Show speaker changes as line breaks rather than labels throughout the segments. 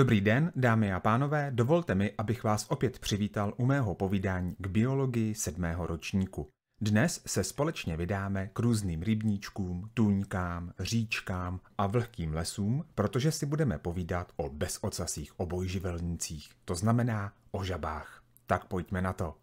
Dobrý den, dámy a pánové, dovolte mi, abych vás opět přivítal u mého povídání k biologii sedmého ročníku. Dnes se společně vydáme k různým rybníčkům, tuňkám, říčkám a vlhkým lesům, protože si budeme povídat o bezocasých obojživelnících, to znamená o žabách. Tak pojďme na to.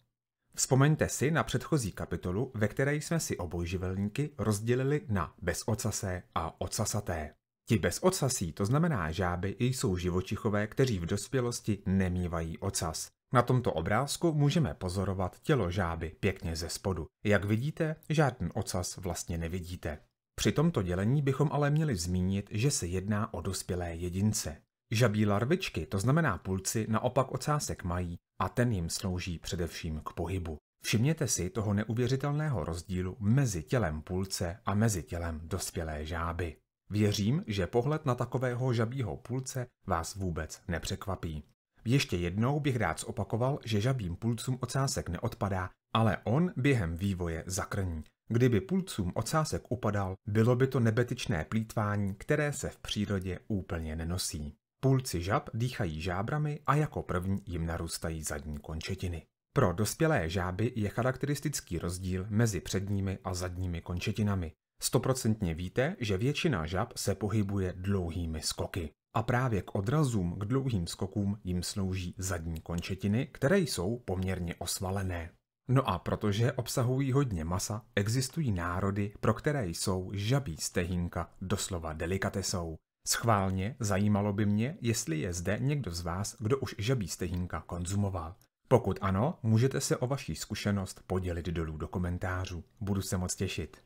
Vzpomeňte si na předchozí kapitolu, ve které jsme si obojživelníky rozdělili na bezocasé a ocasaté. Ti bez ocasí, to znamená žáby, jsou živočichové, kteří v dospělosti nemývají ocas. Na tomto obrázku můžeme pozorovat tělo žáby pěkně ze spodu. Jak vidíte, žádný ocas vlastně nevidíte. Při tomto dělení bychom ale měli zmínit, že se jedná o dospělé jedince. Žabí larvičky, to znamená pulci, naopak ocásek mají a ten jim slouží především k pohybu. Všimněte si toho neuvěřitelného rozdílu mezi tělem pulce a mezi tělem dospělé žáby. Věřím, že pohled na takového žabího půlce vás vůbec nepřekvapí. Ještě jednou bych rád zopakoval, že žabím půlcům ocásek neodpadá, ale on během vývoje zakrní. Kdyby půlcům ocásek upadal, bylo by to nebetičné plítvání, které se v přírodě úplně nenosí. Půlci žab dýchají žábrami a jako první jim narůstají zadní končetiny. Pro dospělé žáby je charakteristický rozdíl mezi předními a zadními končetinami. Stoprocentně víte, že většina žab se pohybuje dlouhými skoky. A právě k odrazům k dlouhým skokům jim slouží zadní končetiny, které jsou poměrně osvalené. No a protože obsahují hodně masa, existují národy, pro které jsou žabí stehínka doslova delikatesou. Schválně zajímalo by mě, jestli je zde někdo z vás, kdo už žabí stehínka konzumoval. Pokud ano, můžete se o vaší zkušenost podělit dolů do komentářů. Budu se moc těšit.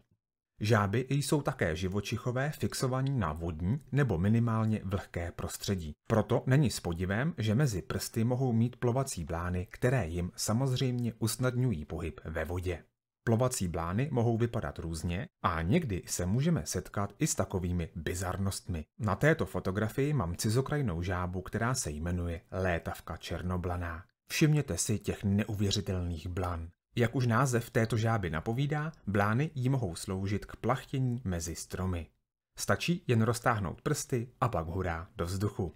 Žáby jsou také živočichové fixovaní na vodní nebo minimálně vlhké prostředí. Proto není s podivem, že mezi prsty mohou mít plovací blány, které jim samozřejmě usnadňují pohyb ve vodě. Plovací blány mohou vypadat různě a někdy se můžeme setkat i s takovými bizarnostmi. Na této fotografii mám cizokrajnou žábu, která se jmenuje létavka černoblaná. Všimněte si těch neuvěřitelných blan. Jak už název této žáby napovídá, blány jí mohou sloužit k plachtění mezi stromy. Stačí jen roztáhnout prsty a pak hurá do vzduchu.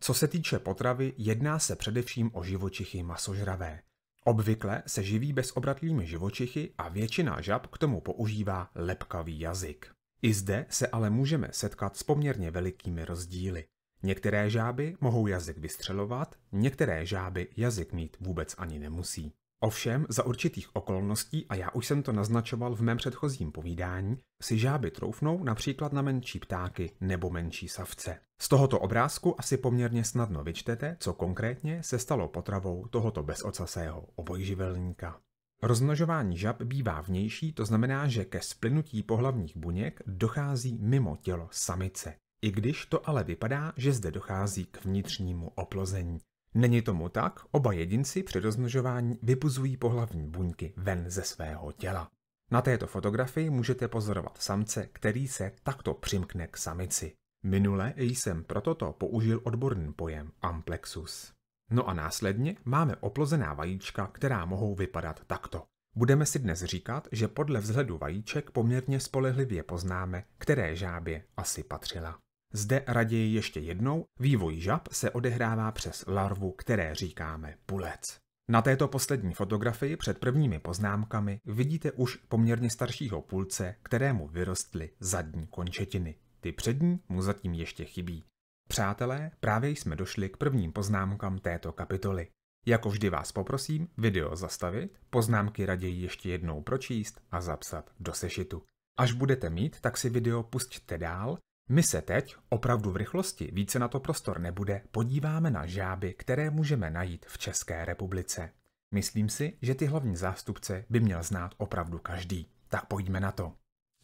Co se týče potravy, jedná se především o živočichy masožravé. Obvykle se živí bezobratlými živočichy a většina žab k tomu používá lepkavý jazyk. I zde se ale můžeme setkat s poměrně velikými rozdíly. Některé žáby mohou jazyk vystřelovat, některé žáby jazyk mít vůbec ani nemusí. Ovšem, za určitých okolností, a já už jsem to naznačoval v mém předchozím povídání, si žáby troufnou například na menší ptáky nebo menší savce. Z tohoto obrázku asi poměrně snadno vyčtete, co konkrétně se stalo potravou tohoto bezocasého obojživelníka. Rozmnožování žab bývá vnější, to znamená, že ke splynutí pohlavních buněk dochází mimo tělo samice. I když to ale vypadá, že zde dochází k vnitřnímu oplození. Není tomu tak, oba jedinci při rozmnožování vypuzují pohlavní buňky ven ze svého těla. Na této fotografii můžete pozorovat samce, který se takto přimkne k samici. Minule jsem pro toto použil odborný pojem amplexus. No a následně máme oplozená vajíčka, která mohou vypadat takto. Budeme si dnes říkat, že podle vzhledu vajíček poměrně spolehlivě poznáme, které žábě asi patřila. Zde raději ještě jednou, vývoj žab se odehrává přes larvu, které říkáme pulec. Na této poslední fotografii před prvními poznámkami vidíte už poměrně staršího pulce, kterému vyrostly zadní končetiny. Ty přední mu zatím ještě chybí. Přátelé, právě jsme došli k prvním poznámkám této kapitoly. Jako vždy vás poprosím video zastavit, poznámky raději ještě jednou pročíst a zapsat do sešitu. Až budete mít, tak si video pustíte dál my se teď, opravdu v rychlosti, více na to prostor nebude, podíváme na žáby, které můžeme najít v České republice. Myslím si, že ty hlavní zástupce by měl znát opravdu každý. Tak pojďme na to.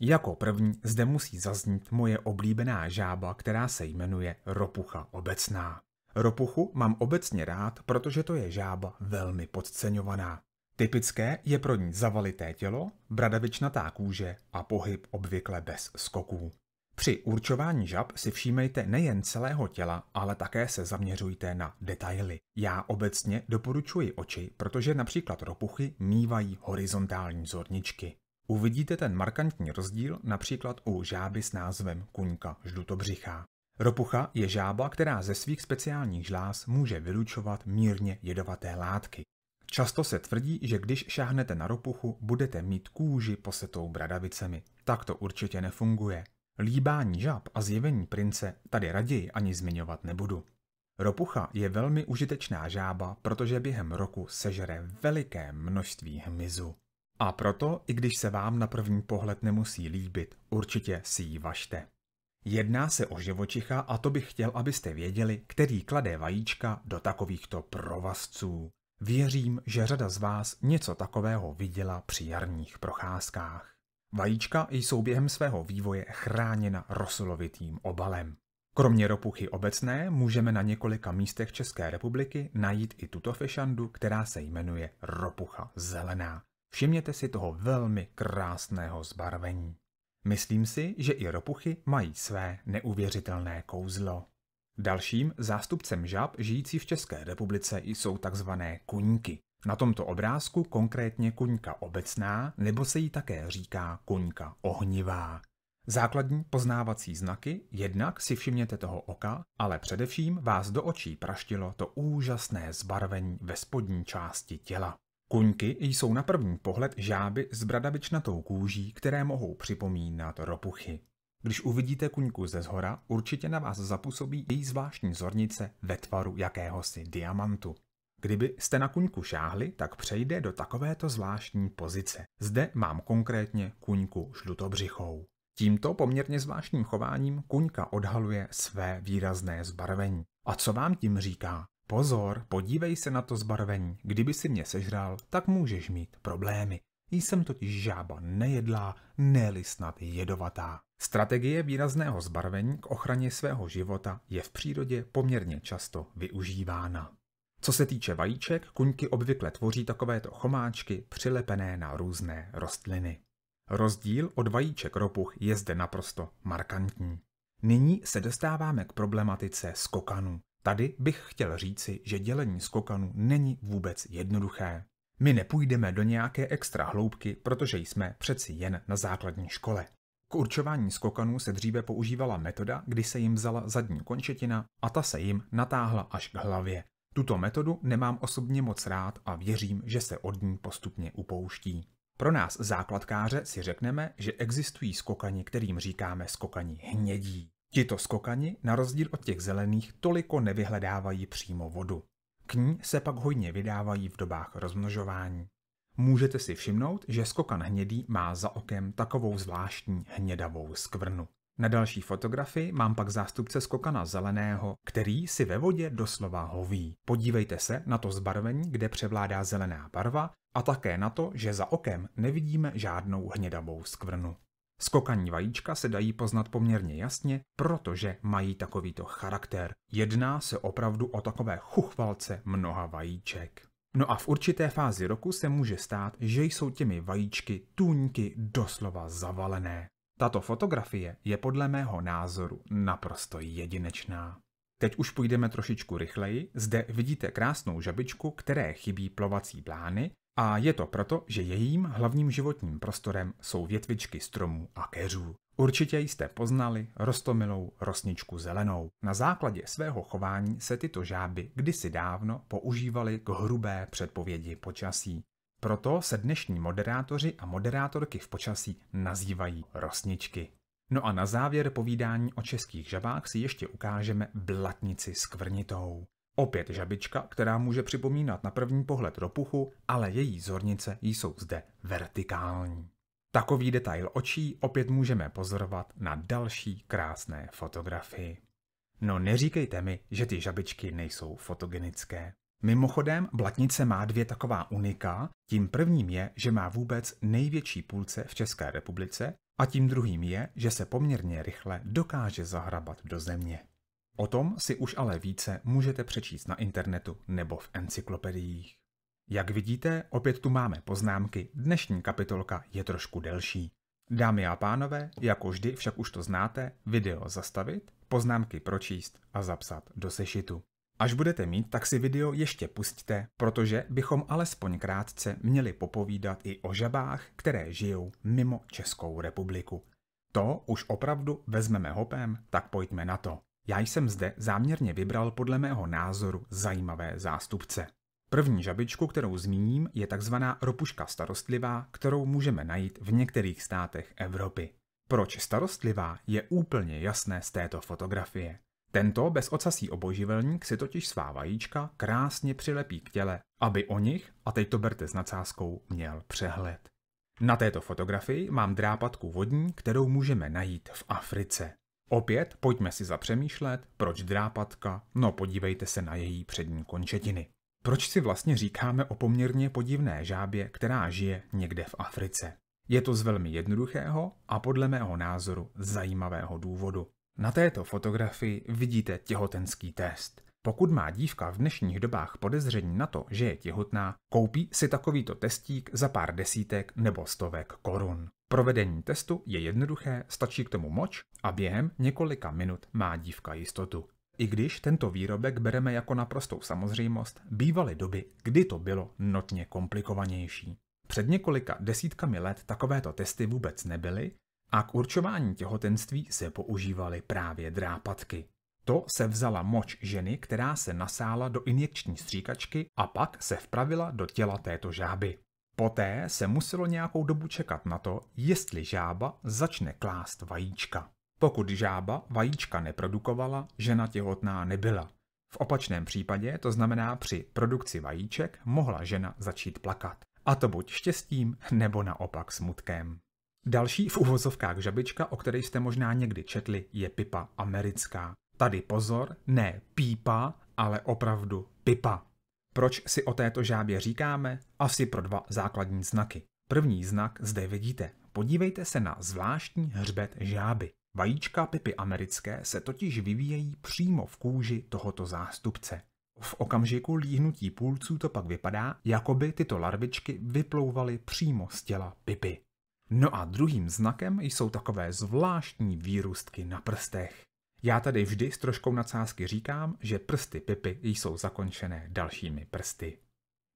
Jako první zde musí zaznít moje oblíbená žába, která se jmenuje ropucha obecná. Ropuchu mám obecně rád, protože to je žába velmi podceňovaná. Typické je pro ní zavalité tělo, bradavičnatá kůže a pohyb obvykle bez skoků. Při určování žab si všímejte nejen celého těla, ale také se zaměřujte na detaily. Já obecně doporučuji oči, protože například ropuchy mívají horizontální zorničky. Uvidíte ten markantní rozdíl například u žáby s názvem kuňka žlutobřichá. Ropucha je žába, která ze svých speciálních žláz může vylučovat mírně jedovaté látky. Často se tvrdí, že když šáhnete na ropuchu, budete mít kůži posetou bradavicemi. Tak to určitě nefunguje. Líbání žab a zjevení prince tady raději ani zmiňovat nebudu. Ropucha je velmi užitečná žába, protože během roku sežere veliké množství hmyzu. A proto, i když se vám na první pohled nemusí líbit, určitě si ji važte. Jedná se o živočicha a to bych chtěl, abyste věděli, který klade vajíčka do takovýchto provazců. Věřím, že řada z vás něco takového viděla při jarních procházkách. Vajíčka jsou během svého vývoje chráněna rosolovitým obalem. Kromě ropuchy obecné můžeme na několika místech České republiky najít i tuto fešandu, která se jmenuje ropucha zelená. Všimněte si toho velmi krásného zbarvení. Myslím si, že i ropuchy mají své neuvěřitelné kouzlo. Dalším zástupcem žab žijící v České republice jsou takzvané kuňky. Na tomto obrázku konkrétně kuňka obecná, nebo se jí také říká kuňka ohnivá. Základní poznávací znaky, jednak si všimněte toho oka, ale především vás do očí praštilo to úžasné zbarvení ve spodní části těla. Kuňky jsou na první pohled žáby s bradavičnatou kůží, které mohou připomínat ropuchy. Když uvidíte kuňku ze zhora, určitě na vás zapůsobí její zvláštní zornice ve tvaru jakéhosi diamantu. Kdybyste na kuňku šáhli, tak přejde do takovéto zvláštní pozice. Zde mám konkrétně kuňku žlutobřichou. Tímto poměrně zvláštním chováním kuňka odhaluje své výrazné zbarvení. A co vám tím říká? Pozor, podívej se na to zbarvení. Kdyby si mě sežral, tak můžeš mít problémy. Jsem totiž žába nejedlá, snad jedovatá. Strategie výrazného zbarvení k ochraně svého života je v přírodě poměrně často využívána. Co se týče vajíček, kuňky obvykle tvoří takovéto chomáčky přilepené na různé rostliny. Rozdíl od vajíček ropuch je zde naprosto markantní. Nyní se dostáváme k problematice skokanů. Tady bych chtěl říci, že dělení skokanů není vůbec jednoduché. My nepůjdeme do nějaké extra hloubky, protože jsme přeci jen na základní škole. K určování skokanů se dříve používala metoda, kdy se jim vzala zadní končetina a ta se jim natáhla až k hlavě, tuto metodu nemám osobně moc rád a věřím, že se od ní postupně upouští. Pro nás základkáře si řekneme, že existují skokani, kterým říkáme skokani hnědí. Tito skokani, na rozdíl od těch zelených, toliko nevyhledávají přímo vodu. K ní se pak hojně vydávají v dobách rozmnožování. Můžete si všimnout, že skokan hnědý má za okem takovou zvláštní hnědavou skvrnu. Na další fotografii mám pak zástupce skokana zeleného, který si ve vodě doslova hoví. Podívejte se na to zbarvení, kde převládá zelená barva a také na to, že za okem nevidíme žádnou hnědavou skvrnu. Skokaní vajíčka se dají poznat poměrně jasně, protože mají takovýto charakter. Jedná se opravdu o takové chuchvalce mnoha vajíček. No a v určité fázi roku se může stát, že jsou těmi vajíčky tůňky doslova zavalené. Tato fotografie je podle mého názoru naprosto jedinečná. Teď už půjdeme trošičku rychleji, zde vidíte krásnou žabičku, které chybí plovací plány a je to proto, že jejím hlavním životním prostorem jsou větvičky stromů a keřů. Určitě jste poznali rostomilou rosničku zelenou. Na základě svého chování se tyto žáby kdysi dávno používaly k hrubé předpovědi počasí. Proto se dnešní moderátoři a moderátorky v počasí nazývají rosničky. No a na závěr povídání o českých žabách si ještě ukážeme blatnici s kvrnitou. Opět žabička, která může připomínat na první pohled ropuchu, ale její zornice jsou zde vertikální. Takový detail očí opět můžeme pozorovat na další krásné fotografii. No neříkejte mi, že ty žabičky nejsou fotogenické. Mimochodem, Blatnice má dvě taková unika. Tím prvním je, že má vůbec největší půlce v České republice a tím druhým je, že se poměrně rychle dokáže zahrabat do země. O tom si už ale více můžete přečíst na internetu nebo v encyklopediích. Jak vidíte, opět tu máme poznámky, dnešní kapitolka je trošku delší. Dámy a pánové, jako vždy však už to znáte, video zastavit, poznámky pročíst a zapsat do sešitu. Až budete mít, tak si video ještě pustíte, protože bychom alespoň krátce měli popovídat i o žabách, které žijou mimo Českou republiku. To už opravdu vezmeme hopem, tak pojďme na to. Já jsem zde záměrně vybral podle mého názoru zajímavé zástupce. První žabičku, kterou zmíním, je takzvaná ropuška starostlivá, kterou můžeme najít v některých státech Evropy. Proč starostlivá je úplně jasné z této fotografie. Tento bezocasý obojživelník si totiž svá vajíčka krásně přilepí k těle, aby o nich, a teď to berte s nadsázkou, měl přehled. Na této fotografii mám drápatku vodní, kterou můžeme najít v Africe. Opět pojďme si zapřemýšlet, proč drápatka, no podívejte se na její přední končetiny. Proč si vlastně říkáme o poměrně podivné žábě, která žije někde v Africe? Je to z velmi jednoduchého a podle mého názoru zajímavého důvodu. Na této fotografii vidíte těhotenský test. Pokud má dívka v dnešních dobách podezření na to, že je těhotná, koupí si takovýto testík za pár desítek nebo stovek korun. Provedení testu je jednoduché, stačí k tomu moč a během několika minut má dívka jistotu. I když tento výrobek bereme jako naprostou samozřejmost, bývaly doby, kdy to bylo notně komplikovanější. Před několika desítkami let takovéto testy vůbec nebyly a k určování těhotenství se používaly právě drápatky. To se vzala moč ženy, která se nasála do injekční stříkačky a pak se vpravila do těla této žáby. Poté se muselo nějakou dobu čekat na to, jestli žába začne klást vajíčka. Pokud žába vajíčka neprodukovala, žena těhotná nebyla. V opačném případě, to znamená při produkci vajíček, mohla žena začít plakat. A to buď štěstím, nebo naopak smutkem. Další v uvozovkách žabička, o které jste možná někdy četli, je pipa americká. Tady pozor, ne pípa, ale opravdu pipa. Proč si o této žábě říkáme? Asi pro dva základní znaky. První znak zde vidíte. Podívejte se na zvláštní hřbet žáby. Vajíčka pipy americké se totiž vyvíjejí přímo v kůži tohoto zástupce. V okamžiku líhnutí půlců to pak vypadá, jako by tyto larvičky vyplouvaly přímo z těla pipy. No a druhým znakem jsou takové zvláštní výrůstky na prstech. Já tady vždy s troškou nadsázky říkám, že prsty Pipy jsou zakončené dalšími prsty.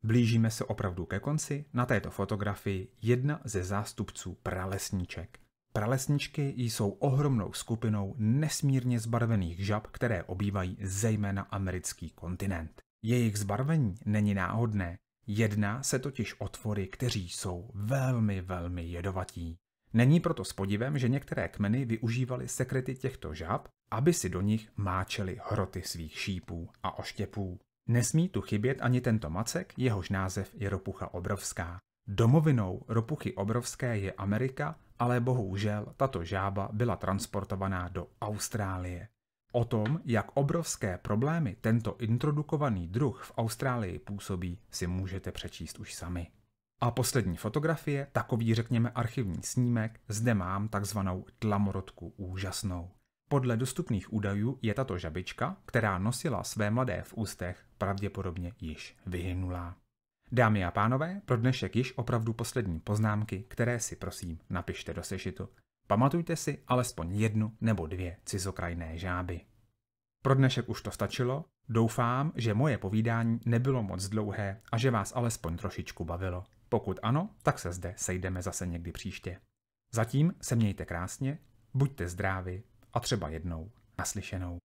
Blížíme se opravdu ke konci, na této fotografii jedna ze zástupců pralesníček. Pralesničky jsou ohromnou skupinou nesmírně zbarvených žab, které obývají zejména americký kontinent. Jejich zbarvení není náhodné, Jedná se totiž o tvory, kteří jsou velmi, velmi jedovatí. Není proto s podivem, že některé kmeny využívaly sekrety těchto žab, aby si do nich máčeli hroty svých šípů a oštěpů. Nesmí tu chybět ani tento macek, jehož název je ropucha obrovská. Domovinou ropuchy obrovské je Amerika, ale bohužel tato žába byla transportovaná do Austrálie. O tom, jak obrovské problémy tento introdukovaný druh v Austrálii působí, si můžete přečíst už sami. A poslední fotografie, takový řekněme archivní snímek, zde mám takzvanou tlamorodku úžasnou. Podle dostupných údajů je tato žabička, která nosila své mladé v ústech, pravděpodobně již vyhynulá. Dámy a pánové, pro dnešek již opravdu poslední poznámky, které si prosím napište do sešitu. Pamatujte si alespoň jednu nebo dvě cizokrajné žáby. Pro dnešek už to stačilo, doufám, že moje povídání nebylo moc dlouhé a že vás alespoň trošičku bavilo. Pokud ano, tak se zde sejdeme zase někdy příště. Zatím se mějte krásně, buďte zdraví a třeba jednou naslyšenou.